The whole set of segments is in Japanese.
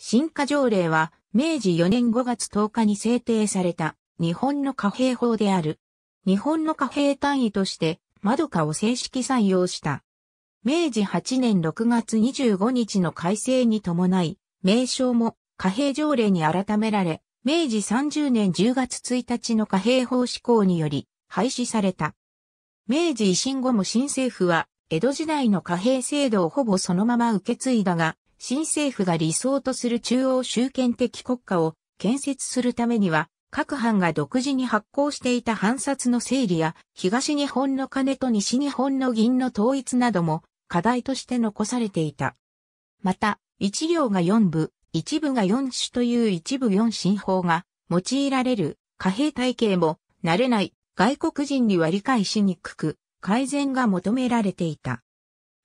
新化条例は、明治4年5月10日に制定された、日本の貨幣法である。日本の貨幣単位として、窓かを正式採用した。明治8年6月25日の改正に伴い、名称も貨幣条例に改められ、明治30年10月1日の貨幣法施行により廃止された。明治維新後も新政府は、江戸時代の貨幣制度をほぼそのまま受け継いだが、新政府が理想とする中央集権的国家を建設するためには、各藩が独自に発行していた藩札の整理や、東日本の金と西日本の銀の統一なども課題として残されていた。また、一両が四部、一部が四種という一部四進法が用いられる貨幣体系も慣れない外国人には理解しにくく改善が求められていた。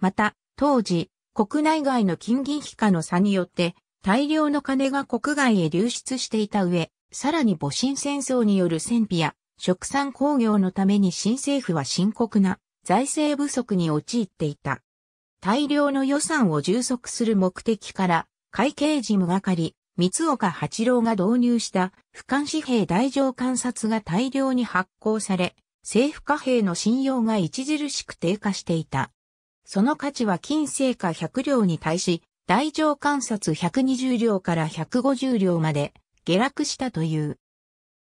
また、当時、国内外の金銀比価の差によって大量の金が国外へ流出していた上、さらに戊辰戦争による戦費や食産工業のために新政府は深刻な財政不足に陥っていた。大量の予算を充足する目的から会計事務係、三岡八郎が導入した俯瞰紙幣大乗観察が大量に発行され、政府貨幣の信用が著しく低下していた。その価値は金成果100両に対し、大乗観察120両から150両まで下落したという。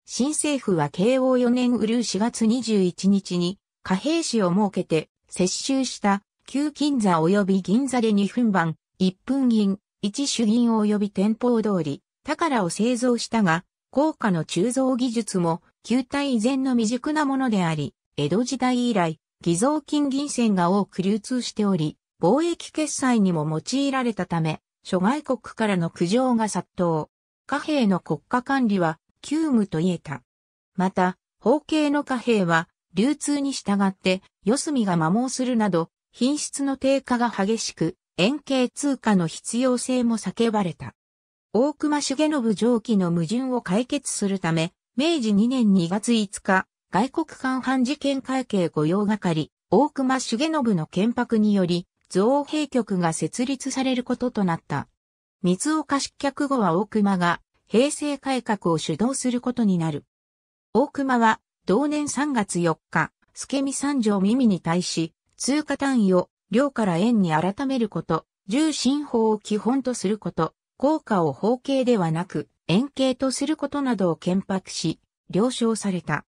新政府は慶応4年うる4月21日に貨幣市を設けて接収した旧金座及び銀座で2分番、1分銀、1主銀及び店舗通り、宝を製造したが、高価の鋳造技術も旧体以前の未熟なものであり、江戸時代以来、偽造金銀線が多く流通しており、貿易決済にも用いられたため、諸外国からの苦情が殺到。貨幣の国家管理は急務と言えた。また、方形の貨幣は流通に従って四隅が摩耗するなど、品質の低下が激しく、円形通貨の必要性も叫ばれた。大隈重信上記の矛盾を解決するため、明治2年2月5日、外国官犯事件会計御用係、大隈重信の建白により、造幣局が設立されることとなった。三岡失脚後は大隈が平成改革を主導することになる。大隈は同年3月4日、助見三条耳に対し、通貨単位を量から円に改めること、重心法を基本とすること、効果を方形ではなく円形とすることなどを建白し、了承された。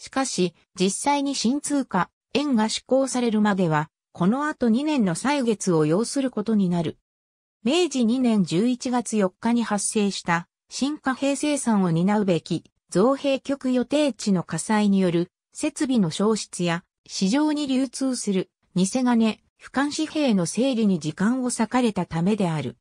しかし、実際に新通貨、円が施行されるまでは、この後2年の歳月を要することになる。明治2年11月4日に発生した新貨幣生産を担うべき造幣局予定地の火災による設備の消失や市場に流通する偽金、不瞰。紙幣の整理に時間を割かれたためである。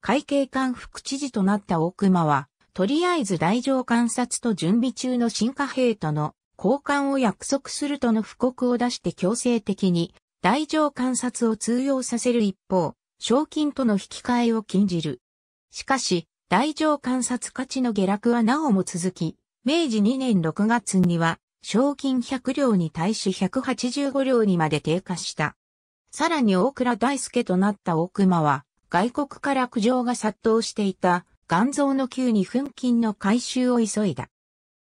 会計官副知事となった大熊は、とりあえず来場観察と準備中の新貨幣との交換を約束するとの布告を出して強制的に大乗観察を通用させる一方、賞金との引き換えを禁じる。しかし、大乗観察価値の下落はなおも続き、明治2年6月には、賞金100両に対し185両にまで低下した。さらに大倉大輔となった大熊は、外国から苦情が殺到していた、岩蔵の旧に粉金の回収を急いだ。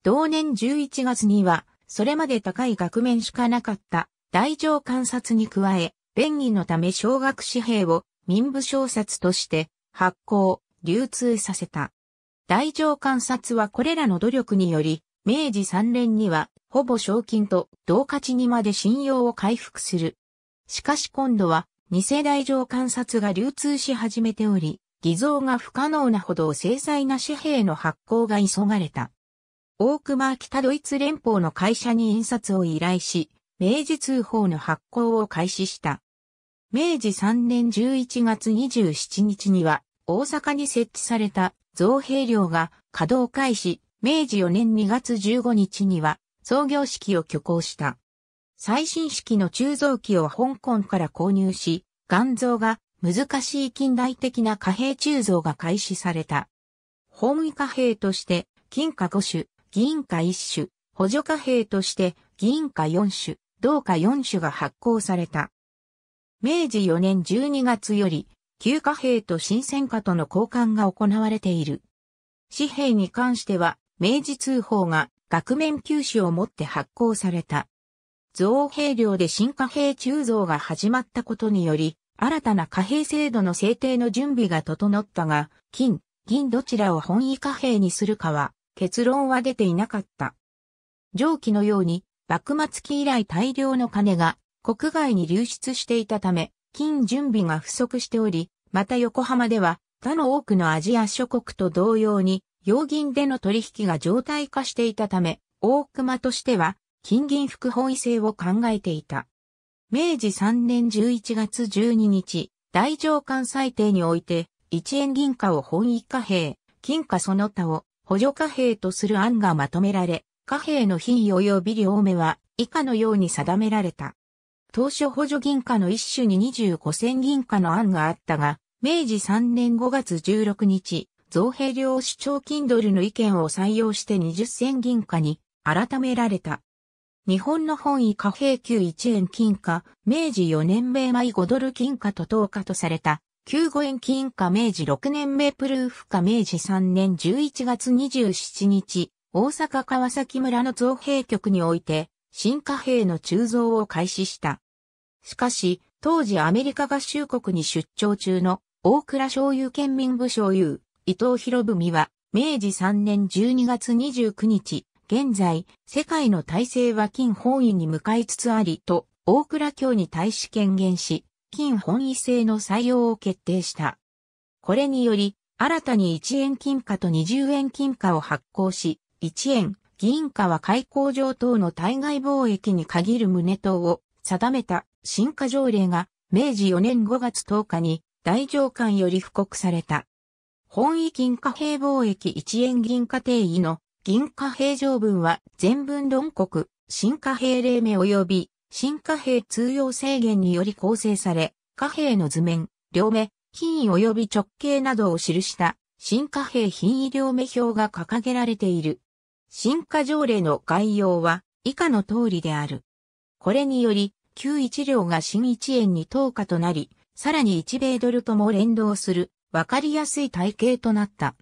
同年11月には、それまで高い額面しかなかった大乗観察に加え、便宜のため小学紙幣を民部小冊として発行、流通させた。大乗観察はこれらの努力により、明治3年にはほぼ賞金と同価値にまで信用を回復する。しかし今度は偽大乗観察が流通し始めており、偽造が不可能なほど精細な紙幣の発行が急がれた。大熊北ドイツ連邦の会社に印刷を依頼し、明治通報の発行を開始した。明治3年11月27日には、大阪に設置された造幣寮が稼働開始、明治4年2月15日には、創業式を挙行した。最新式の鋳造機を香港から購入し、岩造が難しい近代的な貨幣鋳造が開始された。本位貨幣として、金貨5種、銀貨1種、補助貨幣として銀貨4種、銅貨4種が発行された。明治4年12月より、旧貨幣と新鮮貨との交換が行われている。紙幣に関しては、明治通報が額面休止をもって発行された。造幣量で新貨幣鋳造が始まったことにより、新たな貨幣制度の制定の準備が整ったが、金、銀どちらを本位貨幣にするかは、結論は出ていなかった。上記のように、幕末期以来大量の金が国外に流出していたため、金準備が不足しており、また横浜では他の多くのアジア諸国と同様に、洋銀での取引が常態化していたため、大熊としては、金銀副本位制を考えていた。明治3年11月12日、大上官裁定において、1円銀貨を本位貨幣、金貨その他を補助貨幣とする案がまとめられ、貨幣の品位及び両目は以下のように定められた。当初補助銀貨の一種に25銭銀貨の案があったが、明治3年5月16日、造幣量主張金ドルの意見を採用して20銭銀貨に改められた。日本の本位貨幣9 1円金貨、明治4年米米5ドル金貨と等価とされた救護延金貨明治6年メープルーフ貨明治3年11月27日、大阪川崎村の造幣局において、新貨幣の鋳造を開始した。しかし、当時アメリカ合衆国に出張中の大倉醤油県民部醤油、伊藤博文は、明治3年12月29日、現在、世界の体制は金本位に向かいつつありと、大倉教に対し権限し、金本位制の採用を決定した。これにより、新たに1円金貨と20円金貨を発行し、1円銀貨は開口上等の対外貿易に限る旨等を定めた新化条例が明治4年5月10日に大上官より布告された。本位金貨幣貿易1円銀貨定位の銀貨幣条文は全文論告、新貨幣例名及び新貨幣通用制限により構成され、貨幣の図面、両目、品位及び直径などを記した新貨幣品位両目表が掲げられている。新貨条例の概要は以下の通りである。これにより、旧1両が新1円に等価となり、さらに1米ドルとも連動する、わかりやすい体系となった。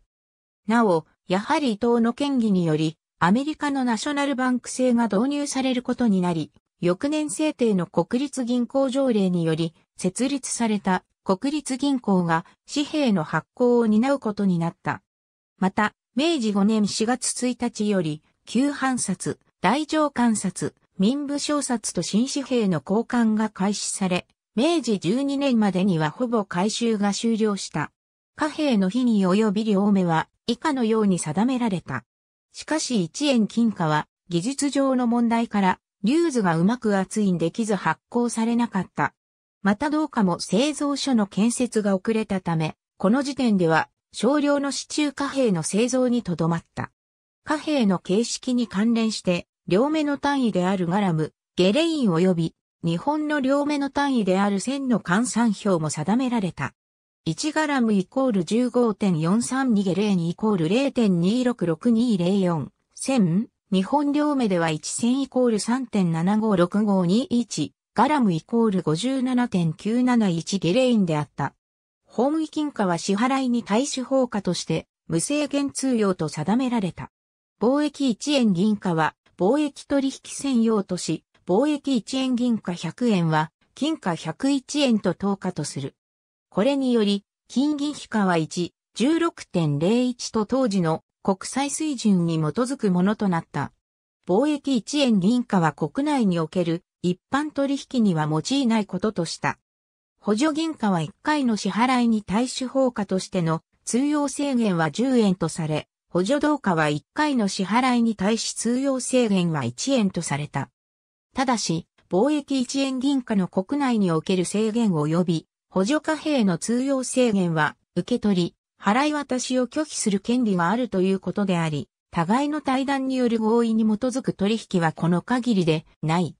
なお、やはり伊藤の権議により、アメリカのナショナルバンク制が導入されることになり、翌年制定の国立銀行条例により、設立された国立銀行が紙幣の発行を担うことになった。また、明治5年4月1日より、旧藩札、大乗観札、民部小札と新紙幣の交換が開始され、明治12年までにはほぼ回収が終了した。貨幣の日に及び両目は以下のように定められた。しかし1円金貨は技術上の問題からー図がうまく圧印できず発行されなかった。またどうかも製造所の建設が遅れたため、この時点では少量の支柱貨幣の製造にとどまった。貨幣の形式に関連して、両目の単位であるガラム、ゲレイン及び、日本の両目の単位である線の換算表も定められた。1ガラムイコール15.432ゲレインイコール0.266204、線日本両目では1000イコール3.756521、ガラムイコール57.971ゲレインであった。法務金貨は支払いに対処法貨として無制限通用と定められた。貿易1円銀貨は貿易取引専用とし、貿易1円銀貨100円は金貨101円と等価とする。これにより、金銀比価は1、16.01と当時の国際水準に基づくものとなった。貿易1円銀貨は国内における一般取引には用いないこととした。補助銀貨は1回の支払いに対し法貨としての通用制限は10円とされ、補助同化は1回の支払いに対し通用制限は1円とされた。ただし、貿易1円銀貨の国内における制限及び、補助貨幣の通用制限は、受け取り、払い渡しを拒否する権利があるということであり、互いの対談による合意に基づく取引はこの限りでない。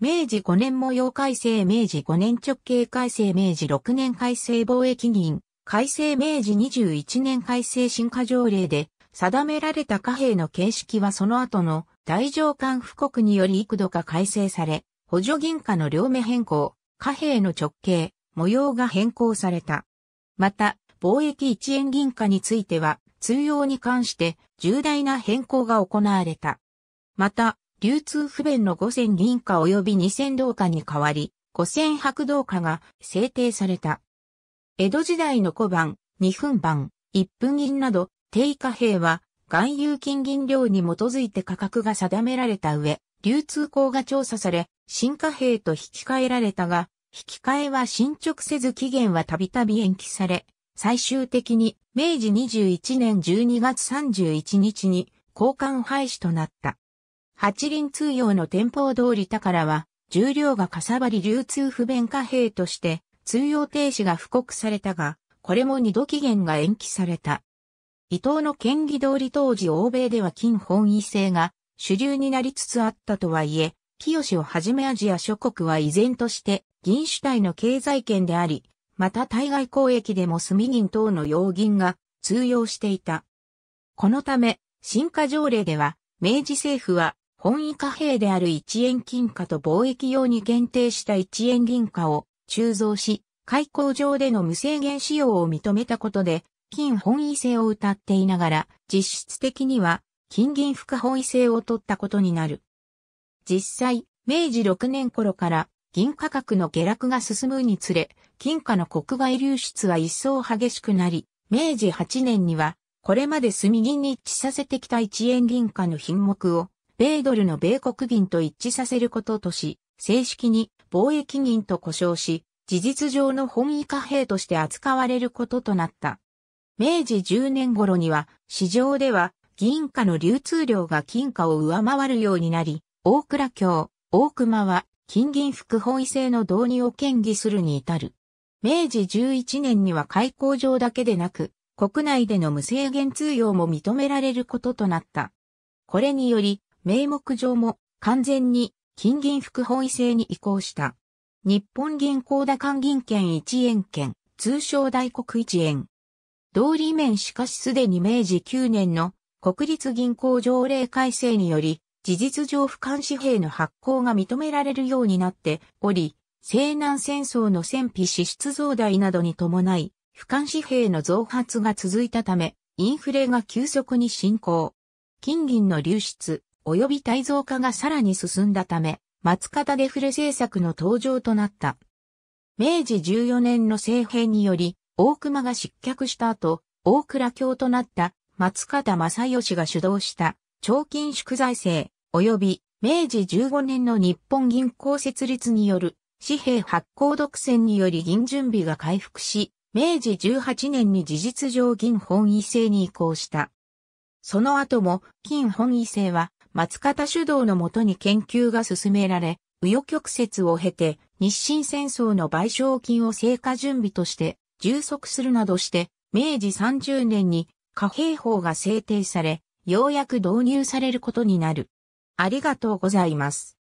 明治5年模様改正明治5年直系改正明治6年改正貿易銀改正明治21年改正新化条例で定められた貨幣の形式はその後の大上官布告により幾度か改正され、補助銀貨の両目変更、貨幣の直径、模様が変更された。また、貿易1円銀貨については、通用に関して重大な変更が行われた。また、流通不便の5000銀貨及び2000銅貨に代わり、5000白銅貨が制定された。江戸時代の小判、2分版、1分銀など、定貨幣は、含有金銀量に基づいて価格が定められた上、流通口が調査され、新貨幣と引き換えられたが、引き換えは進捗せず期限はたびたび延期され、最終的に明治21年12月31日に交換廃止となった。八輪通用の店舗通り宝は、重量がかさばり流通不便貨幣として、通用停止が布告されたが、これも二度期限が延期された。伊藤の県議通り当時欧米では金本位制が主流になりつつあったとはいえ、清をはじめアジア諸国は依然として、銀主体の経済圏であり、また対外交易でも炭銀等の用銀が通用していた。このため、新化条例では、明治政府は、本位貨幣である1円金貨と貿易用に限定した1円銀貨を鋳造し、開口上での無制限使用を認めたことで、金本位制を謳っていながら、実質的には、金銀不可本位制を取ったことになる。実際、明治6年頃から銀価格の下落が進むにつれ、金貨の国外流出は一層激しくなり、明治8年には、これまで炭銀に一致させてきた1円銀貨の品目を、米ドルの米国銀と一致させることとし、正式に貿易銀と呼称し、事実上の本位貨幣として扱われることとなった。明治10年頃には、市場では銀貨の流通量が金貨を上回るようになり、大倉京、大熊は金銀副本位制の導入を建議するに至る。明治11年には開港場だけでなく、国内での無制限通用も認められることとなった。これにより、名目上も完全に金銀副本位制に移行した。日本銀行高銀券1円券、通称大国1円。道理面しかしすでに明治9年の国立銀行条例改正により、事実上俯瞰紙幣の発行が認められるようになっており、西南戦争の戦費支出増大などに伴い、俯瞰紙幣の増発が続いたため、インフレが急速に進行。金銀の流出、及び大増化がさらに進んだため、松方デフレ政策の登場となった。明治14年の政変により、大熊が失脚した後、大倉卿となった松方正義が主導した、長金縮財政、及び明治15年の日本銀行設立による紙幣発行独占により銀準備が回復し、明治18年に事実上銀本位制に移行した。その後も金本位制は松方主導のもとに研究が進められ、右翼曲折を経て日清戦争の賠償金を成果準備として充足するなどして、明治30年に貨幣法が制定され、ようやく導入されることになる。ありがとうございます。